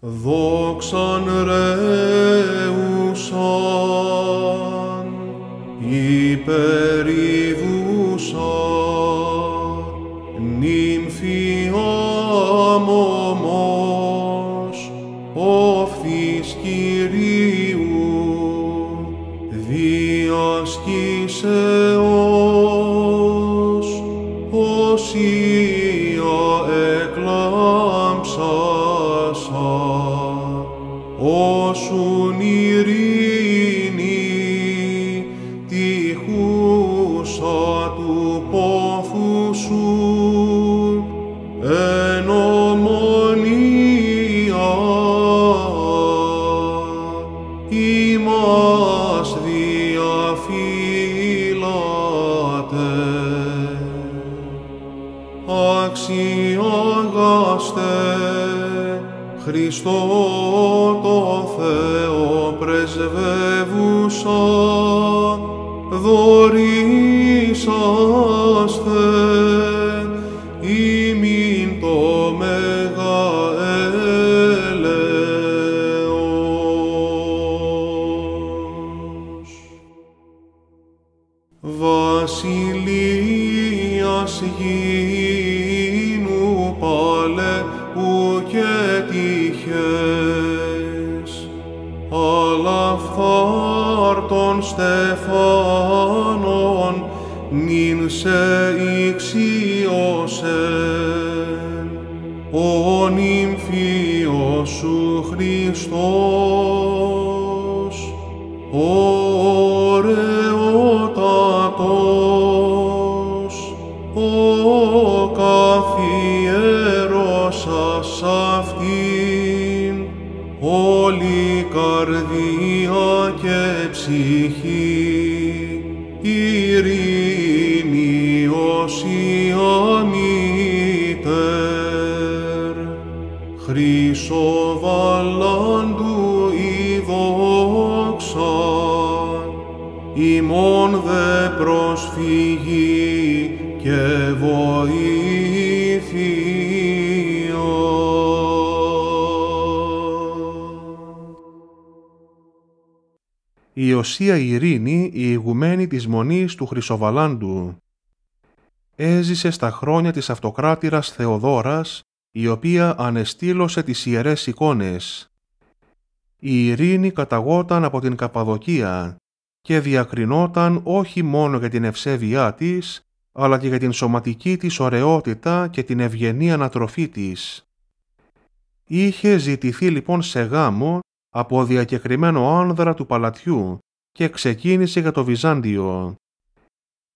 Δόξαν ρέουσαν υπερήφανοι. δώσουν ειρήνη τη χούσα του πόθου σου εν ομονία ημάς διαφύλατε αξιόγαστε Χριστό το Θεό πρεσβεύουσα, δωρήσαστε ημίν το μεγα έλεος. Βασιλείας γη, ου και τη των στεφάνων, νυν σε ηξίωσε. ο νυμφίος σου Χριστός. ψυχή, ειρήνη ως Ιωνίτερ, χρυσοβαλλάντου η δόξα, ημών δε προσφυγή και βοήθεια. Θεοσία Ειρήνη, η ηγουμένη της Μονής του Χρυσοβαλάντου. Έζησε στα χρόνια της αυτοκράτηρας Θεοδόρας, η οποία ανεστήλωσε τις ιερές εικόνες. Η Ειρήνη καταγόταν από την Καπαδοκία και διακρινόταν όχι μόνο για την ευσέβειά της, αλλά και για την σωματική της ωραιότητα και την ευγενή ανατροφή της. Είχε ζητηθεί λοιπόν σε γάμο από διακεκριμένο άνδρα του παλατιού, και ξεκίνησε για το Βυζάντιο.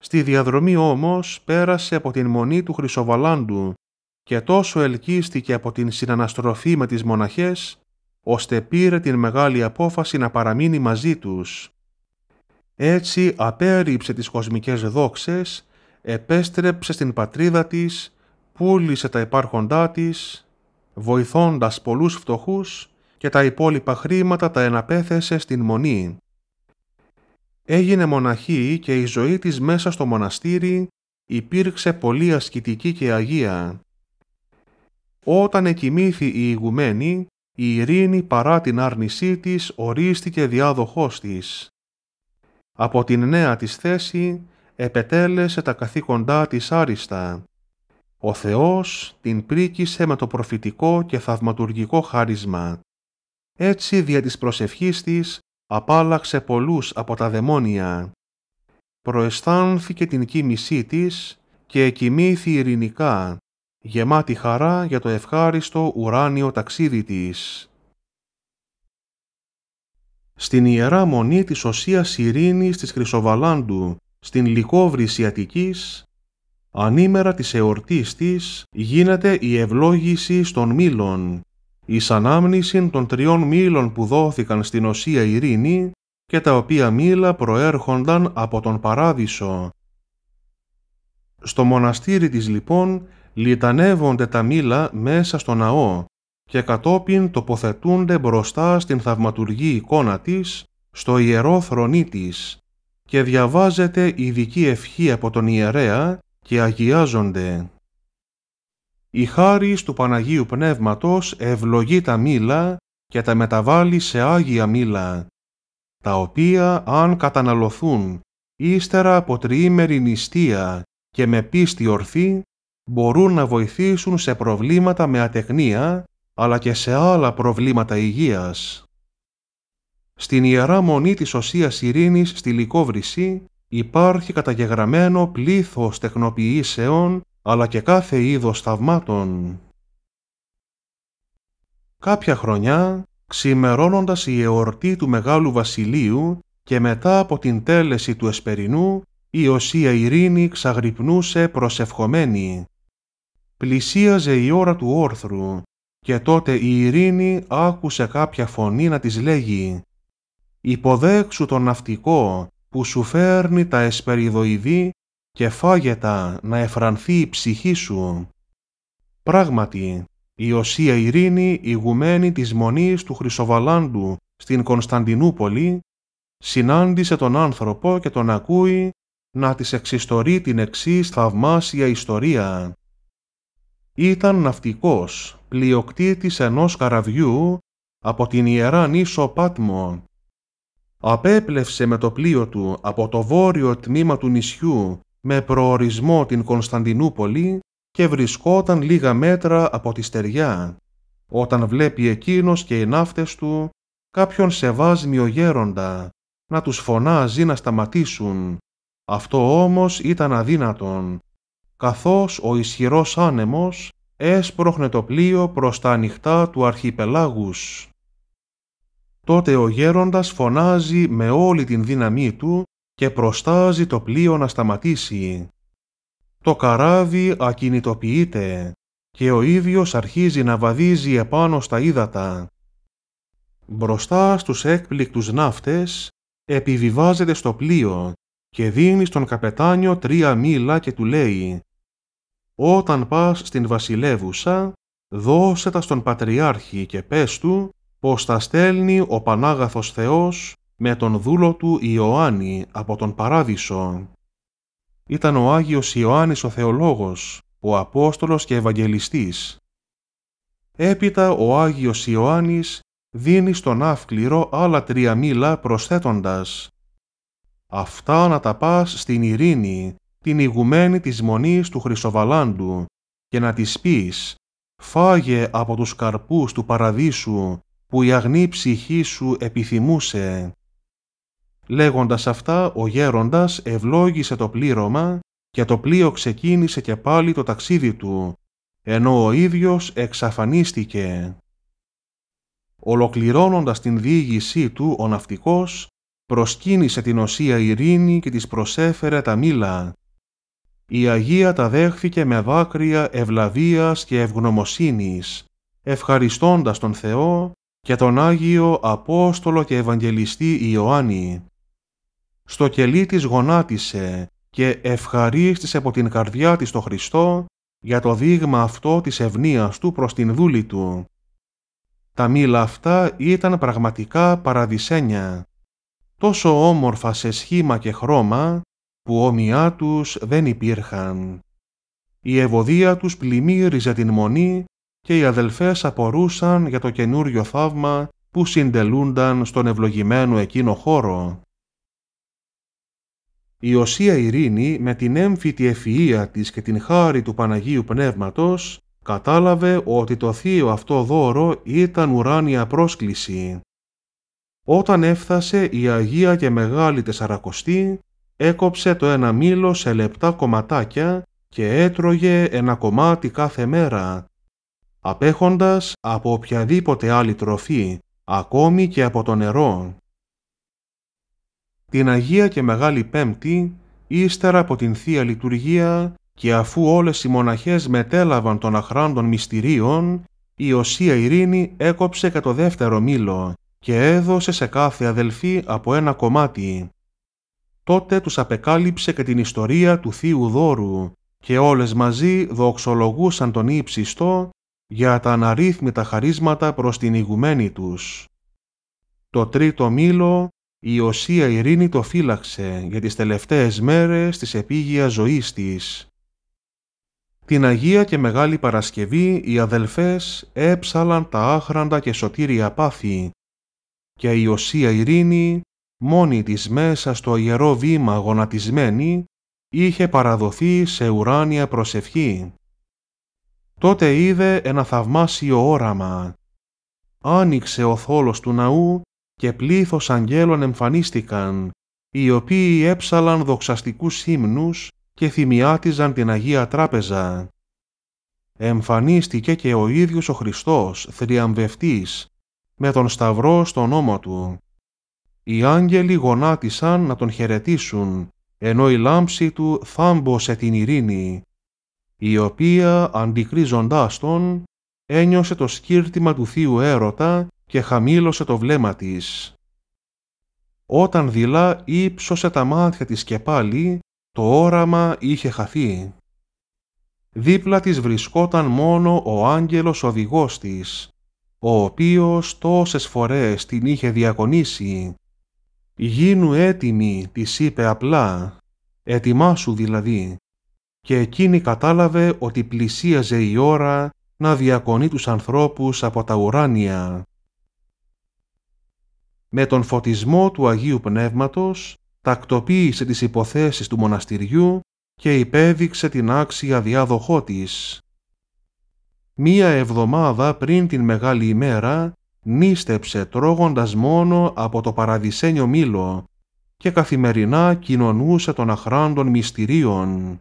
Στη διαδρομή όμως πέρασε από την μονή του Χρυσοβαλάντου και τόσο ελκύστηκε από την συναναστροφή με τις μοναχές, ώστε πήρε την μεγάλη απόφαση να παραμείνει μαζί τους. Έτσι απέρριψε τις κοσμικές δόξες, επέστρεψε στην πατρίδα της, πούλησε τα υπάρχοντά της, βοηθώντας πολλούς φτωχούς και τα υπόλοιπα χρήματα τα εναπέθεσε στην Μονή. Έγινε μοναχή και η ζωή της μέσα στο μοναστήρι υπήρξε πολύ ασκητική και αγία. Όταν εκοιμήθη η ηγουμένη, η ειρήνη παρά την άρνησή της ορίστηκε διάδοχός της. Από την νέα της θέση επετέλεσε τα καθήκοντά της άριστα. Ο Θεός την πρίκησε με το προφητικό και θαυματουργικό χάρισμα. Έτσι δια της προσευχής της απάλαξε πολλούς από τα δαιμόνια. Προαισθάνθηκε την κίνησή της και κοιμήθη ειρηνικά, γεμάτη χαρά για το ευχάριστο ουράνιο ταξίδι της. Στην Ιερά Μονή της Οσίας Ειρήνης της Χρυσοβαλάντου, στην Λυκόβρηση Αττικής, ανήμερα της εορτής της γίνεται η ευλόγηση των Μήλων, η ανάμνηση των τριών μήλων που δόθηκαν στην οσία ειρήνη και τα οποία μήλα προέρχονταν από τον Παράδεισο. Στο μοναστήρι της λοιπόν λιτανεύονται τα μήλα μέσα στο ναό και κατόπιν τοποθετούνται μπροστά στην θαυματουργή εικόνα της, στο ιερό θρονί της, και διαβάζεται ειδική ευχή από τον ιερέα και αγιάζονται η χάρη του Παναγίου Πνεύματος ευλογεί τα μήλα και τα μεταβάλλει σε άγια μήλα, τα οποία αν καταναλωθούν ύστερα από τριήμερη νηστεία και με πίστη ορθή, μπορούν να βοηθήσουν σε προβλήματα με ατεχνία, αλλά και σε άλλα προβλήματα υγείας. Στην Ιερά Μονή της Οσίας Ειρήνης στη Λικόβρηση υπάρχει καταγεγραμμένο πλήθος τεχνοποιήσεων αλλά και κάθε είδος θαυμάτων. Κάποια χρονιά, ξημερώνοντας η εορτή του Μεγάλου Βασιλείου και μετά από την τέλεση του Εσπερινού, η Οσία Ειρήνη ξαγρυπνούσε προσευχομένη. Πλησίαζε η ώρα του όρθρου και τότε η Ειρήνη άκουσε κάποια φωνή να της λέγει «Υποδέξου τον ναυτικό που σου φέρνει τα εσπεριδοειδή και φάγετα να εφρανθεί η ψυχή σου. Πράγματι, η Οσία Ειρήνη, ηγουμένη της Μονής του Χρυσοβαλάντου στην Κωνσταντινούπολη, συνάντησε τον άνθρωπο και τον ακούει να της εξιστορεί την εξής θαυμάσια ιστορία. Ήταν ναυτικός, πλειοκτήτης ενός καραβιού από την Ιερά Νήσο Πάτμο. Απέπλευσε με το πλοίο του από το βόρειο τμήμα του νησιού με προορισμό την Κωνσταντινούπολη και βρισκόταν λίγα μέτρα από τη στεριά, όταν βλέπει εκείνος και οι ναύτες του κάποιον ο γέροντα να τους φωνάζει να σταματήσουν. Αυτό όμως ήταν αδύνατον, καθώς ο ισχυρός άνεμος έσπροχνε το πλοίο προς τα ανοιχτά του αρχιπελάγους. Τότε ο γέροντας φωνάζει με όλη την δύναμή του και προστάζει το πλοίο να σταματήσει. Το καράβι ακινητοποιείται και ο ίδιος αρχίζει να βαδίζει επάνω στα ύδατα. Μπροστά στους έκπληκτους ναύτες επιβιβάζεται στο πλοίο και δίνει στον καπετάνιο τρία μήλα και του λέει «Όταν πας στην βασιλεύουσα, δώσε τα στον Πατριάρχη και πες του πως τα στέλνει ο Πανάγαθος Θεός με τον δούλο του Ιωάννη από τον Παράδεισο. Ήταν ο Άγιος Ιωάννης ο Θεολόγος, ο Απόστολος και Ευαγγελιστής. Έπειτα ο Άγιος Ιωάννης δίνει στον αύκληρο άλλα τρία μήλα προσθέτοντας «Αυτά να τα πας στην ειρήνη, την ηγουμένη της μονής του Χρυσοβαλάντου και να της πεις «Φάγε από τους καρπούς του παραδείσου που η αγνή ψυχή σου επιθυμούσε Λέγοντας αυτά, ο γέροντας ευλόγησε το πλήρωμα και το πλοίο ξεκίνησε και πάλι το ταξίδι του, ενώ ο ίδιος εξαφανίστηκε. Ολοκληρώνοντας την διήγησή του, ο ναυτικός προσκύνησε την οσία ειρήνη και της προσέφερε τα μήλα. Η Αγία τα δέχθηκε με δάκρυα ευλαβίας και ευγνωμοσύνης, ευχαριστώντας τον Θεό και τον Άγιο Απόστολο και Ευαγγελιστή Ιωάννη στο κελί της γονάτισε και ευχαρίστησε από την καρδιά της το Χριστό για το δείγμα αυτό της ευνοίας του προς την δούλη του. Τα μήλα αυτά ήταν πραγματικά παραδεισένια, τόσο όμορφα σε σχήμα και χρώμα που όμοιά τους δεν υπήρχαν. Η ευωδία τους πλημμύριζε την μονή και οι αδελφές απορούσαν για το καινούριο θαύμα που συντελούνταν στον ευλογημένο εκείνο χώρο η Οσία Ειρήνη με την έμφυτη ευφυΐα της και την χάρη του Παναγίου Πνεύματος κατάλαβε ότι το θείο αυτό δώρο ήταν ουράνια πρόσκληση. Όταν έφτασε η Αγία και Μεγάλη Τεσσαρακοστή, έκοψε το ένα μήλο σε λεπτά κομματάκια και έτρωγε ένα κομμάτι κάθε μέρα, απέχοντας από οποιαδήποτε άλλη τροφή, ακόμη και από το νερό την Αγία και Μεγάλη Πέμπτη, ύστερα από την Θεία Λειτουργία και αφού όλες οι μοναχές μετέλαβαν των αχράντων μυστηρίων, η Οσία Ειρήνη έκοψε και το δεύτερο μήλο και έδωσε σε κάθε αδελφή από ένα κομμάτι. Τότε τους απεκάλυψε και την ιστορία του Θείου Δώρου και όλες μαζί δοξολογούσαν τον ύψιστο για τα αναρρύθμιτα χαρίσματα προς την ηγουμένη τους. Το τρίτο μήλο η Οσία Ειρήνη το φύλαξε για τις τελευταίες μέρες της επίγεια ζωής της. Την Αγία και Μεγάλη Παρασκευή οι αδελφές έψαλαν τα άχραντα και σωτήρια πάθη και η Οσία Ειρήνη, μόνη της μέσα στο ιερό βήμα γονατισμένη, είχε παραδοθεί σε ουράνια προσευχή. Τότε είδε ένα θαυμάσιο όραμα. Άνοιξε ο θόλος του ναού και πλήθος αγγέλων εμφανίστηκαν, οι οποίοι έψαλαν δοξαστικούς ύμνους και θυμιάτιζαν την Αγία Τράπεζα. Εμφανίστηκε και ο ίδιος ο Χριστός, θριαμβευτής, με τον σταυρό στον ώμο του. Οι άγγελοι γονάτισαν να τον χαιρετήσουν, ενώ η λάμψη του θάμπωσε την ειρήνη, η οποία, αντικρίζοντάς τον, ένιωσε το σκύρτημα του Θείου Έρωτα και χαμήλωσε το βλέμμα της. Όταν δειλά ύψωσε τα μάτια της και πάλι, το όραμα είχε χαθεί. Δίπλα της βρισκόταν μόνο ο άγγελος οδηγός της, ο οποίος τόσες φορές την είχε διακονήσει. «Γίνου έτοιμη», της είπε απλά, «ετοιμάσου δηλαδή». Και εκείνη κατάλαβε ότι πλησίαζε η ώρα να διακονεί τους ανθρώπους από τα ουράνια με τον φωτισμό του Αγίου Πνεύματος τακτοποίησε τις υποθέσεις του μοναστηριού και υπέδειξε την άξια διάδοχό της. Μία εβδομάδα πριν την Μεγάλη ημέρα νίστεψε τρώγοντας μόνο από το παραδεισένιο μήλο και καθημερινά κοινωνούσε των αχράντων μυστηρίων.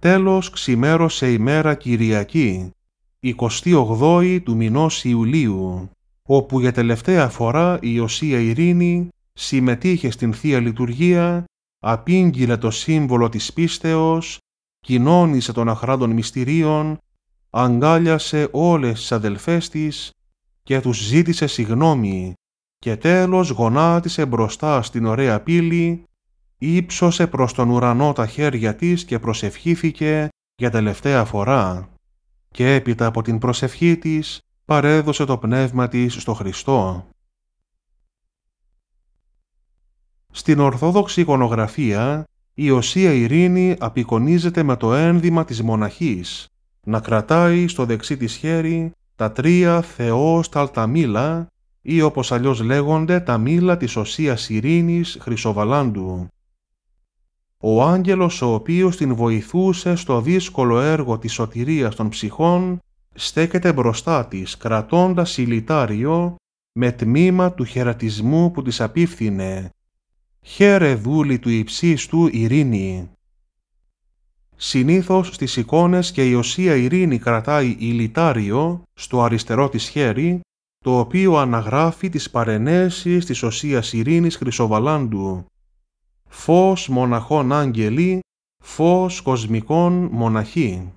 Τέλος ξημέρωσε η κυριακη Κυριακή, 28η του μηνός Ιουλίου όπου για τελευταία φορά η Οσία Ειρήνη συμμετείχε στην Θεία Λειτουργία, απήγγειλε το σύμβολο της πίστεως, κοινώνησε των αχράντων μυστηρίων, αγκάλιασε όλες τις αδελφές της και τους ζήτησε συγνώμη και τέλος γονάτισε μπροστά στην ωραία πύλη, ύψωσε προς τον ουρανό τα χέρια της και προσευχήθηκε για τελευταία φορά. Και έπειτα από την προσευχή της παρέδωσε το πνεύμα της στο Χριστό. Στην Ορθόδοξη εικονογραφία, η Οσία Ειρήνη απεικονίζεται με το ένδυμα της μοναχής, να κρατάει στο δεξί της χέρι τα τρία Θεός μήλα, ή όπως αλλιώς λέγονται τα μήλα της Οσίας Ειρήνης Χρυσοβαλάντου. Ο άγγελος ο οποίος την βοηθούσε στο δύσκολο έργο της σωτηρίας των ψυχών στέκεται μπροστά της κρατώντας ηλιτάριο με τμήμα του χαιρατισμού που της απίφθινε. «Χαίρε δούλη του υψίστου ειρήνη». Συνήθως στις εικόνες και η οσία ειρήνη κρατάει ηλιτάριο στο αριστερό της χέρι, το οποίο αναγράφει τις παρενέσεις της οσίας ειρήνης Χρυσοβαλάντου. «Φως μοναχών άγγελοι, φως κοσμικών κοσμικων μοναχη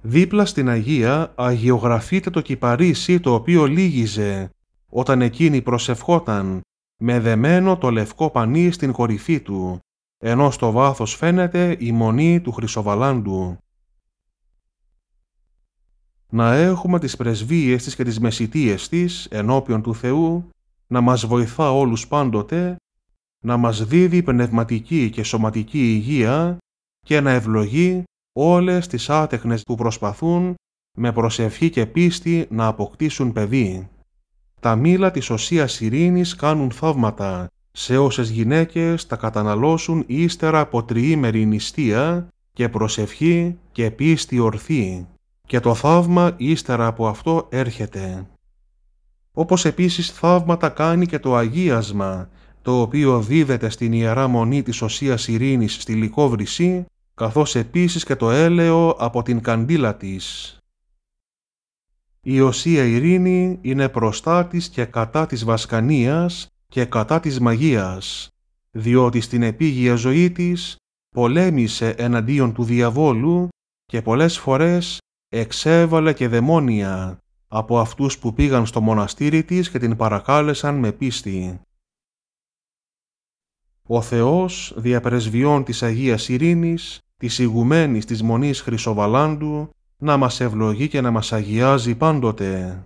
Δίπλα στην Αγία αγιογραφείται το κυπαρίσι το οποίο λύγιζε όταν εκείνη προσευχόταν με δεμένο το λευκό πανί στην κορυφή του, ενώ στο βάθος φαίνεται η μονή του Χρυσοβαλάντου. Να έχουμε τις πρεσβείες της και τις μεσητείες της ενώπιον του Θεού, να μας βοηθά όλους πάντοτε, να μας δίδει πνευματική και σωματική υγεία και να ευλογεί όλες τις άτεχνες που προσπαθούν με προσευχή και πίστη να αποκτήσουν παιδί. Τα μήλα της Οσίας Ειρήνης κάνουν θαύματα σε όσες γυναίκες τα καταναλώσουν ύστερα από τριήμερη νηστεία και προσευχή και πίστη ορθή και το θαύμα ύστερα από αυτό έρχεται. Όπως επίσης θαύματα κάνει και το αγίασμα, το οποίο δίδεται στην Ιερά Μονή της Οσίας Ειρήνης στη Λυκόβρυση καθώς επίσης και το έλαιο από την καντήλα της. Η οσία ειρήνη είναι προστά της και κατά της βασκανίας και κατά της μαγείας, διότι στην επίγεια ζωή της πολέμησε εναντίον του διαβόλου και πολλές φορές εξέβαλε και δαιμόνια από αυτούς που πήγαν στο μοναστήρι της και την παρακάλεσαν με πίστη. Ο Θεός, διαπρεσβειών της Αγίας Ειρήνης, της ηγουμένης της Μονής Χρυσοβαλάντου, να μας ευλογεί και να μας αγιάζει πάντοτε.